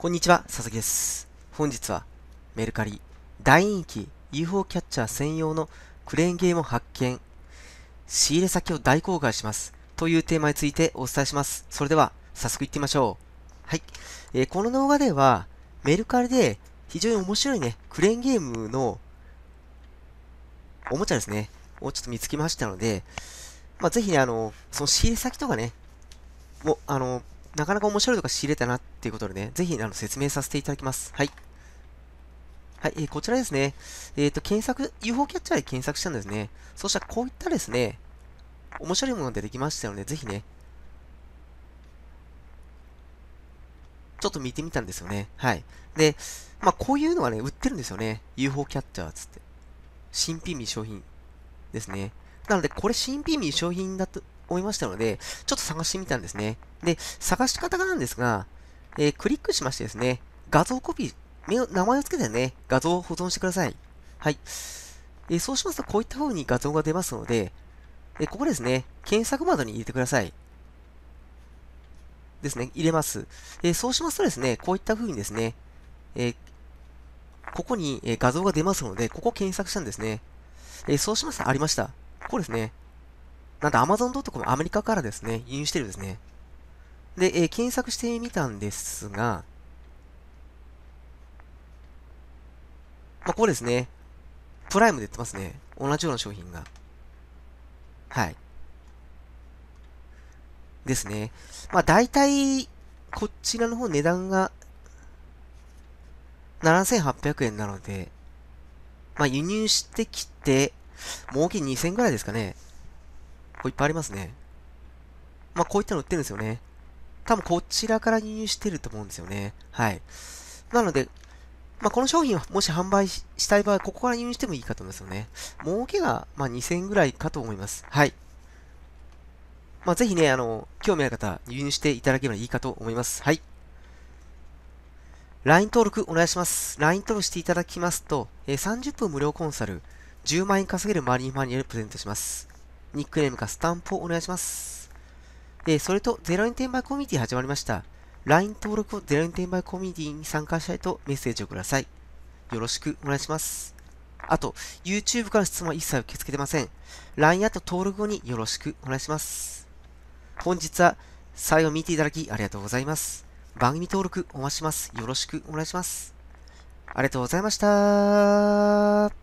こんにちは、佐々木です。本日はメルカリ大人気 UFO キャッチャー専用のクレーンゲームを発見、仕入れ先を大公開しますというテーマについてお伝えします。それでは早速行ってみましょう。はい。えー、この動画ではメルカリで非常に面白いね、クレーンゲームのおもちゃですね、をちょっと見つけましたので、まぜひね、あの、その仕入れ先とかね、もう、あの、なかなか面白いとか仕入れたなっていうことでね、ぜひあの説明させていただきます。はい。はい、えー、こちらですね。えっ、ー、と、検索、UFO キャッチャーで検索したんですね。そしたらこういったですね、面白いものが出てきましたので、ぜひね、ちょっと見てみたんですよね。はい。で、まあ、こういうのはね、売ってるんですよね。UFO キャッチャーつって。新品未商品ですね。なので、これ新品未商品だと、思いましたので、ちょっと探してみたんですね。で、探し方がなんですが、えー、クリックしましてですね、画像コピー、名前を付けてね、画像を保存してください。はい。えー、そうしますと、こういった風に画像が出ますので、えー、ここですね、検索窓に入れてください。ですね、入れます。えそうしますとですね、こういった風にですね、えここに、え画像が出ますので、ここを検索したんですね。えそうしますとありました。ここですね。なんと Amazon.com アメリカからですね、輸入してるんですね。で、えー、検索してみたんですが、まあ、ここですね。プライムで売ってますね。同じような商品が。はい。ですね。まあ、大体、こちらの方値段が、7800円なので、まあ、輸入してきて、儲け2000ぐらいですかね。こういっぱいありますね。まあ、こういったの売ってるんですよね。多分こちらから輸入してると思うんですよね。はい。なので、まあ、この商品をもし販売したい場合、ここから輸入してもいいかと思いますよね。儲けが、ま2000円ぐらいかと思います。はい。まぜひね、あの、興味ある方、輸入していただければいいかと思います。はい。LINE 登録お願いします。LINE 登録していただきますと、えー、30分無料コンサル、10万円稼げるマリンマニュアルプレゼントします。ニックネームかスタンプをお願いします。えー、それと、0円転売コミュニティ始まりました。LINE 登録を0円転売コミュニティに参加したいとメッセージをください。よろしくお願いします。あと、YouTube から質問は一切受け付けてません。LINE アット登録後によろしくお願いします。本日は最後見ていただきありがとうございます。番組登録お待ちします。よろしくお願いします。ありがとうございました。